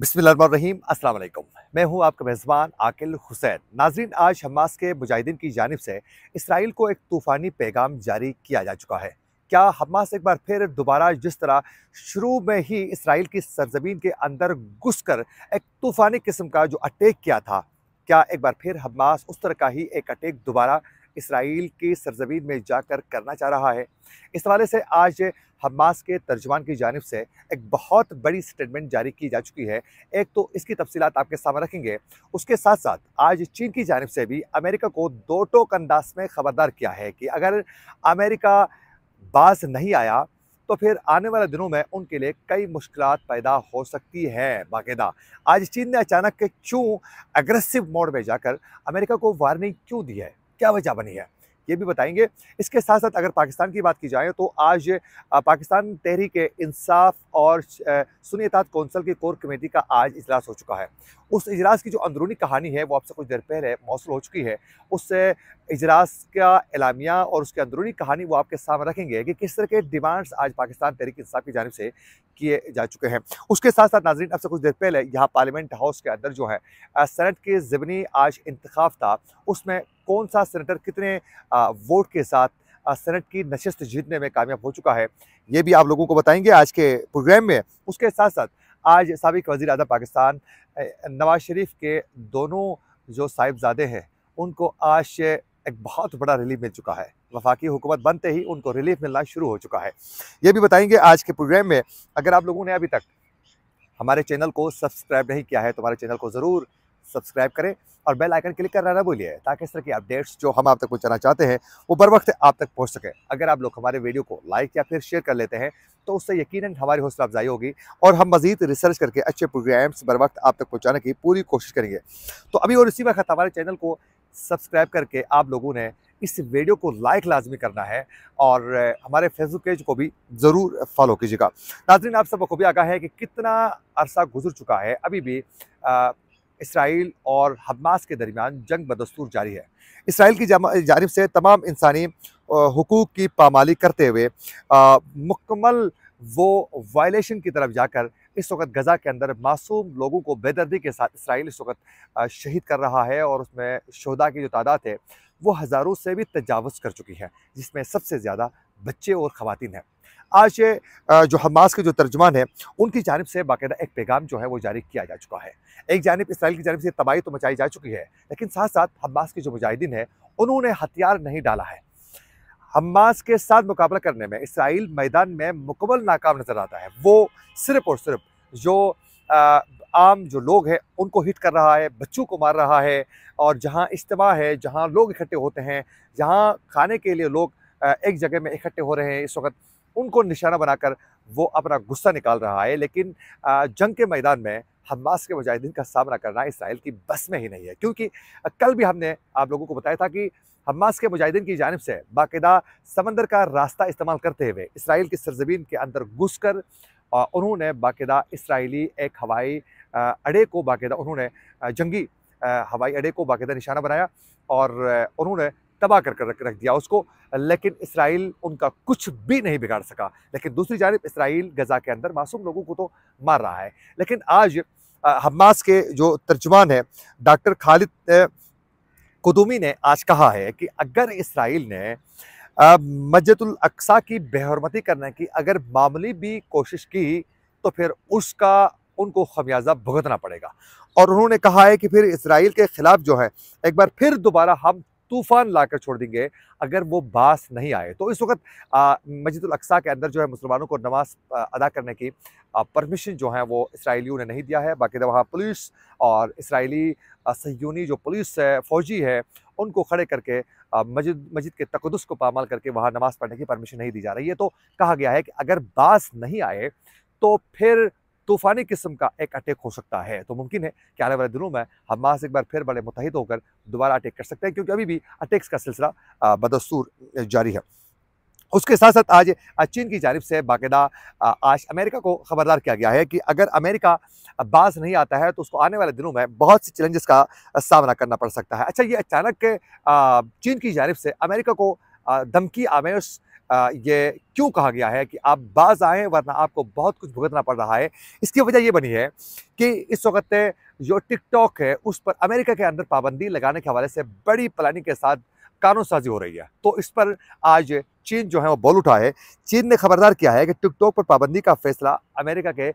बिस्मिल्लाम अस्सलाम मैं हूं आपका मेज़बान आकिल हुसैन नाजरीन आज हमास के मुजाहिदीन की जानब से इसराइल को एक तूफ़ानी पैगाम जारी किया जा चुका है क्या हमास एक बार फिर दोबारा जिस तरह शुरू में ही इसराइल की सरजमीन के अंदर घुस कर एक तूफ़ानी किस्म का जो अटैक किया था क्या एक बार फिर हमास उस तरह का ही एक अटैक दोबारा इसराइल की सरजमीन में जाकर करना चाह रहा है इस हवाले से आज हमास के तर्जमान की जानब से एक बहुत बड़ी स्टेटमेंट जारी की जा चुकी है एक तो इसकी तफसीत आपके सामने रखेंगे उसके साथ साथ आज चीन की जानब से भी अमेरिका को दो टोक अंदाज में ख़बरदार किया है कि अगर अमेरिका बाज नहीं आया तो फिर आने वाले दिनों में उनके लिए कई मुश्किल पैदा हो सकती है बाकायदा आज चीन ने अचानक क्यों अग्रेसिव मोड में जाकर अमेरिका को वार्निंग क्यों दी है क्या वजह बनी है ये भी बताएंगे इसके साथ साथ अगर पाकिस्तान की बात की जाए तो आज पाकिस्तान तहरीक इंसाफ और सुनीतात कौंसल की कोर कमेटी का आज इजलास हो चुका है उस इजलास की जो अंदरूनी कहानी है वो आपसे कुछ देर पहले मौसू हो चुकी है उस इजलास का एलामिया और उसकी अंदरूनी कहानी वो आपके सामने रखेंगे कि किस तरह के डिमांड्स आज पाकिस्तान तहरीक इंसाफ की जानब से किए जा चुके हैं उसके साथ साथ नाजरीन अब से कुछ देर पहले यहाँ पार्लियामेंट हाउस के अंदर जो है सेनेट के ज़बनी आज इंतखाफ था उसमें कौन सा सेनेटर कितने वोट के साथ सेनेट की नशस्त जीतने में कामयाब हो चुका है ये भी आप लोगों को बताएंगे आज के प्रोग्राम में उसके साथ साथ आज सबक वजी अजम पाकिस्तान नवाज शरीफ के दोनों जो साहिबजादे हैं उनको आज से एक बहुत बड़ा रिलीफ मिल चुका है वफाकी हुकूमत बनते ही उनको रिलीफ मिलना शुरू हो चुका है ये भी बताएंगे आज के प्रोग्राम में अगर आप लोगों ने अभी तक हमारे चैनल को सब्सक्राइब नहीं किया है तो हमारे चैनल को ज़रूर सब्सक्राइब करें और बेल आइकन क्लिक करना ना भूलिए ताकि इस तरह की अपडेट्स जो हम आप तक पहुंचाना चाहते हैं वो बर वक्त आप तक पहुंच सके अगर आप लोग हमारे वीडियो को लाइक या फिर शेयर कर लेते हैं तो उससे यकीन हमारी हौसला अफजाई होगी और हम मजीद रिसर्च करके अच्छे प्रोग्राम्स बर वक्त आप तक पहुँचाने की पूरी कोशिश करेंगे तो अभी और इसी वक्त हमारे चैनल को सब्सक्राइब करके आप लोगों ने इस वीडियो को लाइक लाजमी करना है और हमारे फेसबुक पेज को भी ज़रूर फॉलो कीजिएगा नाजरीन आप सबको भी आगा है कि कितना अरसा गुजर चुका है अभी भी आ, इसराइल और हमास के दरमियान जंग बदस्तूर जारी है इसराइल की जानब से तमाम इंसानी हकूक़ की पामाली करते हुए मुकम्मल वो वायलेशन की तरफ जाकर इस वक्त गज़ा के अंदर मासूम लोगों को बेदर्दी के साथ इसराइल इस वक्त शहीद कर रहा है और उसमें शहदा की जो तादाद है वो हज़ारों से भी तजावज़ कर चुकी है जिसमें सबसे ज़्यादा बच्चे और ख़वान हैं आज जो हमास के जो तर्जमान है उनकी जानब से बाकायदा एक पैगाम जो है वो जारी किया जा चुका है एक जानब इसराइल की जानब से तबाही तो मचाई जा चुकी है लेकिन साथ साथ हमास के जो मुजाहिदीन हैं उन्होंने हथियार नहीं डाला है हमास के साथ मुकाबला करने में इसराइल मैदान में मुकमल नाकाम नज़र आता है वो सिर्फ और सिर्फ जो आम जो लोग हैं उनको हिट कर रहा है बच्चों को मार रहा है और जहाँ इज्तम है जहाँ लोग इकट्ठे होते हैं जहाँ खाने के लिए लोग एक जगह में इकट्ठे हो रहे हैं इस वक्त उनको निशाना बनाकर वो अपना गुस्सा निकाल रहा है लेकिन जंग के मैदान में हमास के मुजाहिदीन का सामना करना इसराइल की बस में ही नहीं है क्योंकि कल भी हमने आप लोगों को बताया था कि हमास के मुजाहिदीन की जानब से बाकायदा समंदर का रास्ता इस्तेमाल करते हुए इसराइल की सरजमीन के अंदर घुस कर उन्होंने बाकायदा इसराइली एक हवाई अड़े को बाकायदा उन्होंने जंगी हवाई अड्डे को बाकायदा निशाना बनाया और उन्होंने तबाह कर कर रख, रख दिया उसको लेकिन इसराइल उनका कुछ भी नहीं बिगाड़ सका लेकिन दूसरी जानब इसराइल गज़ा के अंदर मासूम लोगों को तो मार रहा है लेकिन आज हमास के जो तर्जमान है डॉक्टर खालिद कुदूमी ने आज कहा है कि अगर इसराइल ने मजदुल अक्सा की बेहरमती करने की अगर मामूली भी कोशिश की तो फिर उसका उनको खमियाजा भुगतना पड़ेगा और उन्होंने कहा है कि फिर इसराइल के ख़िलाफ़ जो है एक बार फिर दोबारा हम तूफान लाकर छोड़ देंगे अगर वो बास नहीं आए तो इस वक्त मस्जिद अक्सा के अंदर जो है मुसलमानों को नमाज अदा करने की परमिशन जो है वो इसराइलियों ने नहीं दिया है बाकी तो वहाँ पुलिस और इसराइली सहयोनी जो पुलिस है फ़ौजी है उनको खड़े करके मस्जिद मस्जिद के तकदस को पामाल करके वहाँ नमाज़ पढ़ने की परमिशन नहीं दी जा रही है तो कहा गया है कि अगर बास नहीं आए तो फिर तूफानी किस्म का एक अटैक हो सकता है तो मुमकिन है कि आने वाले दिनों में मास एक बार फिर बड़े मुतहद होकर दोबारा अटैक कर सकते हैं क्योंकि अभी भी अटैक्स का सिलसिला बदस्तूर जारी है उसके साथ साथ आज चीन की जानब से बाकायदा आज अमेरिका को ख़बरदार किया गया है कि अगर अमेरिका बाज नहीं आता है तो उसको आने वाले दिनों में बहुत से चैलेंजेस का सामना करना पड़ सकता है अच्छा ये अचानक चीन की जानब से अमेरिका को धमकी आमेश ये क्यों कहा गया है कि आप बाज आएँ वरना आपको बहुत कुछ भुगतना पड़ रहा है इसकी वजह ये बनी है कि इस वक्त जो टिकटॉक है उस पर अमेरिका के अंदर पाबंदी लगाने के हवाले से बड़ी प्लानिंग के साथ कानून साजी हो रही है तो इस पर आज चीन जो है वो बोल उठा है चीन ने खबरदार किया है कि टिकटॉक पर पाबंदी का फैसला अमेरिका के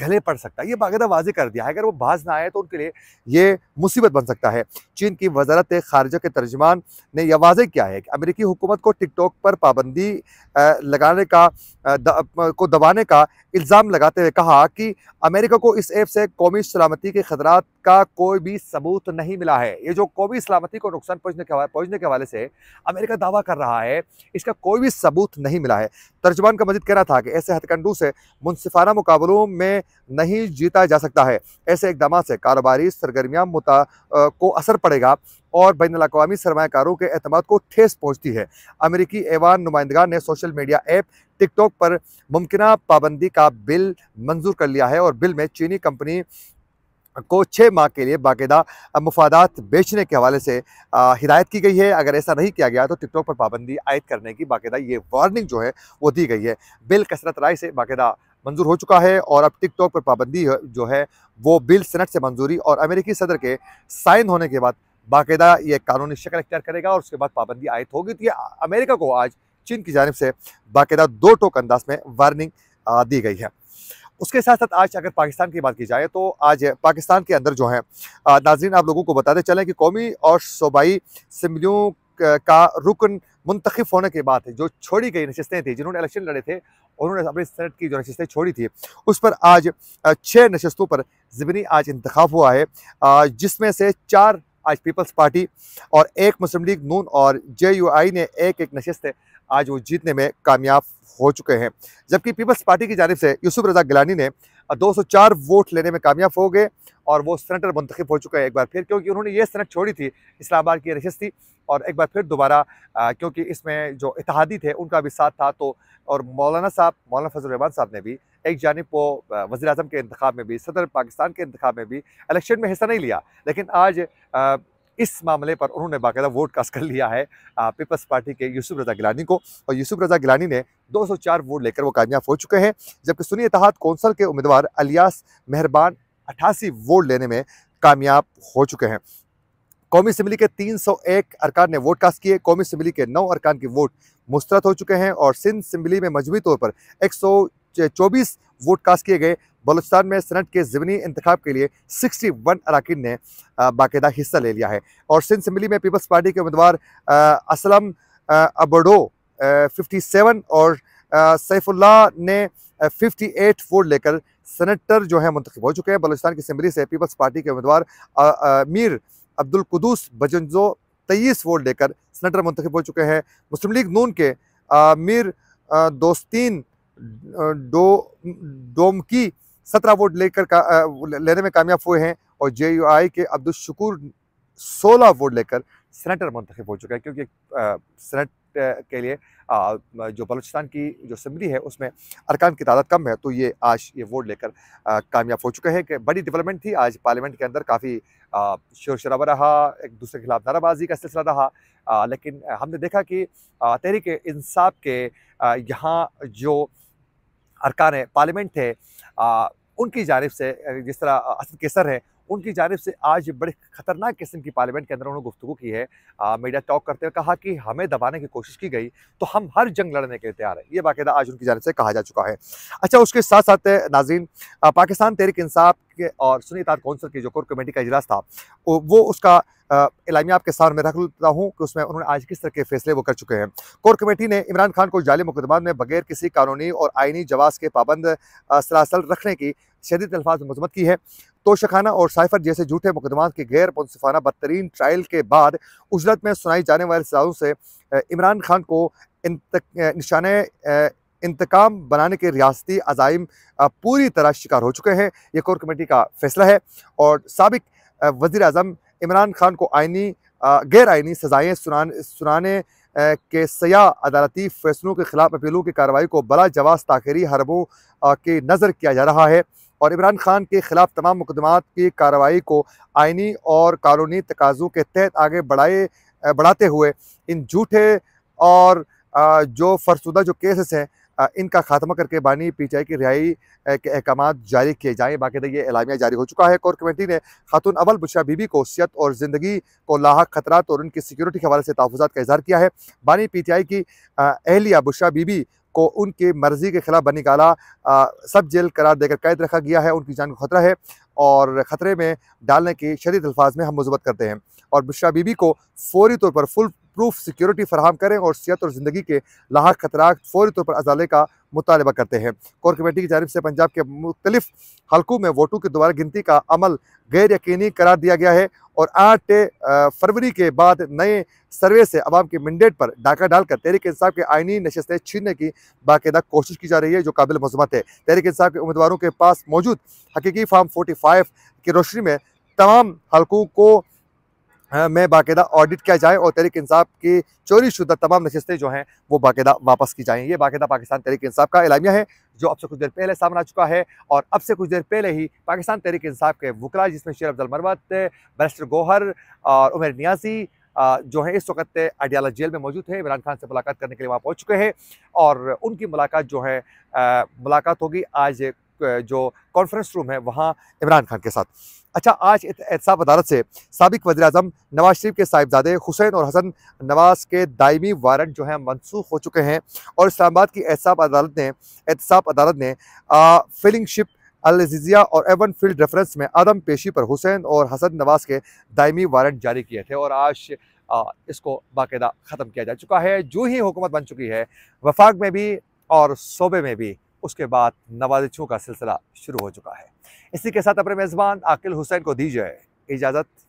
गले पड़ सकता है ये बाकायदा वाजे कर दिया है अगर वो बाज ना आए तो उनके लिए ये मुसीबत बन सकता है चीन की वजारत खारजा के तर्जमान ने यह वाजे किया है कि अमेरिकी हुकूमत को टिकटॉक पर पाबंदी लगाने का द, को दबाने का इल्ज़ाम लगाते हुए कहा कि अमेरिका को इस ऐप से कौमी सलामती के खतरा का कोई भी सबूत नहीं मिला है ये जो कौमी सलामती को नुकसान पहुँचने के पहुँचने के हवाले से अमेरिका दावा कर रहा है इसका कोई भी सबूत नहीं मिला है तर्जमान का मजिद कह रहा था कि ऐसे हथकंडों से मुनसिफाना मुकाबलों में नहीं जीता जा सकता है ऐसे इकदाम से कारोबारी सरगर्मियाँ मुता को असर पड़ेगा और बैन अवी सरमाकारों के अहतम को ठेस पहुँचती है अमरीकी ऐवान नुमाइंदा ने सोशल मीडिया ऐप टिकटॉक पर मुमकिन पाबंदी का बिल मंजूर कर लिया है और बिल में चीनी कंपनी को छः माह के लिए बाकायदा मफादात बेचने के हवाले से हिदायत की गई है अगर ऐसा नहीं किया गया तो टिकटॉक पर पाबंदी आयद करने की बाकायदा ये वार्निंग जो है वो दी गई है बिल कसरत राय से बाकायदा मंजूर हो चुका है और अब टिकटॉक पर पाबंदी जो है वो बिल सेनेट से मंजूरी और अमेरिकी सदर के साइन होने के बाद बाकायदा ये कानूनी शक्ल अख्तियार करेगा और उसके बाद पाबंदी आयद होगी तो ये अमेरिका को आज चीन की जानब से बाकायदा दो टोक अंदाज में वार्निंग दी गई है उसके साथ साथ आज अगर पाकिस्तान की बात की जाए तो आज पाकिस्तान के अंदर जो है नाजरीन आप लोगों को बताते चलें कि कौमी और सूबाई असम्बलियों का रुकन मुंतखब होने के बाद जो छोड़ी गई नशस्तें थी जिन्होंने इलेक्शन लड़े थे उन्होंने अपनी सेनेट की जो नशस्तें छोड़ी थी उस पर आज छः नशस्तों पर ज़मीनी आज इंतखा हुआ है जिसमें से चार आज पीपल्स पार्टी और एक मुस्लिम लीग नून और जे यू आई ने एक एक नशस्त आज वो जीतने में कामयाब हो चुके हैं जबकि पीपल्स पार्टी की जानब से यूसुफ रजा गिलानी ने 204 वोट लेने में कामयाब हो गए और वो सनेटर मंतखब हो चुका है एक बार फिर क्योंकि उन्होंने ये सेनेट छोड़ी थी इस्लामाबाद की रशस्त थी और एक बार फिर दोबारा क्योंकि इसमें जो इतिहादी थे उनका भी साथ था तो और मौलाना साहब मौलाना फजल रहमान साहब ने भी एक जानब वो वजी अजम के इंतब में भी सदर पाकिस्तान के इंतब में भी इलेक्शन में हिस्सा नहीं लिया लेकिन आज इस मामले पर उन्होंने बाकायदा वोट कास्ट कर लिया है पीपल्स पार्टी के यूसुफ रजा गिलानी को और यूसुफ रजा गिलानी ने 204 वोट लेकर वो कामयाब हो चुके हैं जबकि सुनी इतिहाद कौंसल के उम्मीदवार अलियास मेहरबान अट्ठासी वोट लेने में कामयाब हो चुके हैं कौमी असम्बली के 301 अरकान ने वोट कास्ट किए कौमी असम्बली के नौ अरकान की वोट मुस्तरद हो चुके हैं और सिंध असम्बली में मजमू तौर पर एक चौबीस वोट कास्ट किए गए बलूचिस्तान में सेनेट के ज़मीनी इंतखाब के लिए 61 अरकान ने बाकायदा हिस्सा ले लिया है और सिंध असम्बली में पीपल्स पार्टी के उम्मीदवार असलम अबडो 57 और सैफुल्ला ने 58 वोट लेकर सनेटर जो है मुंतब हो चुके हैं बलूचिस्तान की असम्बली से पीपल्स पार्टी के उम्मीदवार मीर अब्दुल कुदूस बजंजो तेईस वोट लेकर सनेटर मुंतब हो चुके हैं मुस्लिम लीग नून के मीर दोस्तीन डो डोमकी सत्रह वोट लेकर का, लेने में कामयाब हुए हैं और जे यू आई के अब्दुल शकूर सोलह वोट लेकर सेनेटर मंतखब हो चुका है क्योंकि सेनेट के लिए जो बलूचिस्तान की जो असम्बली है उसमें अरकान की तादाद कम है तो ये आज ये वोट लेकर कामयाब हो चुके हैं कि बड़ी डेवलपमेंट थी आज पार्लियामेंट के अंदर काफ़ी शोर शराबा रहा एक दूसरे के खिलाफ नाराबाजी का सिलसिला रहा आ, लेकिन हमने देखा कि तहरीक इंसाफ के यहाँ जो अरकान है पार्लियामेंट थे आ, उनकी जानब से जिस तरह असद केसर है उनकी जानब से आज बड़े ख़तरनाक किस्म की पार्लियामेंट के अंदर उन्होंने गुफ्तु की है आ, मीडिया टॉक करते हुए कहा कि हमें दबाने की कोशिश की गई तो हम हर जंग लड़ने के लिए तैयार हैं ये बाकायदा आज उनकी जानब से कहा जा चुका है अच्छा उसके साथ साथ नाजीन पाकिस्तान तहरीक इंसाफ के और सुनीत कौंसल कौंसिल की जो कोर कमेटी का इजलास था वो उसका इलामिया आपके सामने रख लेता हूँ कि उसमें उन्होंने आज किस तरह के फैसले वो कर चुके हैं कोर कमेटी ने इमरान खान को जाली मुकदमा में बगैर किसी कानूनी और आइनी जवाब के पाबंद सलासल रखने की शदीद अल्फाज में मजम्मत की है तोशखाना और साइफर जैसे झूठे मुकदमा के गैर मुनफाना बदतरीन ट्रायल के बाद उजरत में सुनाई जाने वाले सजाओं से इमरान खान को निशान इंतकाम बनाने के रियासती अजाइम पूरी तरह शिकार हो चुके हैं ये कोर कमेटी का फैसला है और सबक वज़ी अजम इमरान खान को आइनी गैर आइनी सजाएँ सुनाने सुनाने के सयाह अदालती फैसलों के खिलाफ अपीलों की कार्रवाई को बला जवाब ताखिरी हरबों की नज़र किया जा रहा है और इमरान खान के खिलाफ तमाम मुकदमा की कार्रवाई को आइनी और कानूनी तकाजों के तहत आगे बढ़ाए बढ़ाते हुए इन झूठे और जो फरसुदा जो केसेस हैं इनका खात्मा करके बानी आई की रिहाई के अहकाम जारी किए जाएँ बाकी ये एलामिया जारी हो चुका है कोर कमेटी ने खातून अवल बुशरा बीबी को सियत और ज़िंदगी को लाक खतरात और उनकी सिक्योरिटी के हवाले से तहफ़ात का इजहार किया है बानी पीटीआई की अहलिया बुशरा बीबी को उनके मर्ज़ी के खिलाफ बनी काला सब जेल करार देकर कैद रखा गया है उनकी जान को खतरा है और ख़तरे में डालने के शदीद अल्फाज में हम मजबत करते हैं और बुशरा बीबी को फौरी तौर पर फुल प्रूफ सिक्योरिटी फराम करें और सेहत और ज़िंदगी के लाक खतरा फौरी तौर पर अजाले का मुतालबा करते हैं कोर कमेटी की जानब से पंजाब के मुख्तलिफ हलकों में वोटों की दोबारा गिनती का अमल गैर यकीनी करार दिया गया है और आठ फरवरी के बाद नए सर्वे से अवाम के मंडेट पर डाका डालकर तहरीक इंसाफ के आइनी नशस्तें छीनने की बाकायदा कोशिश की जा रही है जो काबिल मजमत है तहरीक इंसाफ के उम्मीदवारों के पास मौजूद हकीकी फार्म फोर्टी फाइव की रोशनी में तमाम हलकों को हाँ, में बाकायदा ऑडिट किया जाए और तहरीक इंसाफ की चोरी शुदा तमाम नशस्तें जो हैं वो बाकायदा वापस की जाएँ ये बाकायदा पाकिस्तान तहरीक इंसाफ का एलामिया है जो अब से कुछ देर पहले सामने आ चुका है और अब से कुछ देर पहले ही पाकिस्तान तहरीक इंसाफ के वकला जिसमें शेर अफजल मरवत बैरिस्टर गोहर और उमेर नियाजी जो है इस वक्त अडियाला जेल में मौजूद है इमरान खान से मुलाकात करने के लिए वहाँ पहुँच चुके हैं और उनकी मुलाकात जो है मुलाकात होगी आज जो कॉन्फ्रेंस रूम है वहाँ इमरान खान के साथ अच्छा आज एहतसाब अदालत से सबक वजी अजम नवाज शरीफ के साहिबजादे हुसैन और हसन नवाज के दायमी वारंट जो हैं मनसूख हो चुके हैं और इस्लामाबाद की एहसाब अदालत ने एहतसाब अदालत ने फिलिंग शिप और एवन फील्ड रेफरेंस में आदम पेशी पर हुसैन और हसन नवाज के दायमी वारंट जारी किए थे और आज आ, इसको बाकायदा ख़त्म किया जा चुका है जो ही हुकूमत बन चुकी है वफाक में भी और सूबे में भी उसके बाद नवाजिशों का सिलसिला शुरू हो चुका है इसी के साथ अपने मेज़बान आकिल हुसैन को दी जाए इजाज़त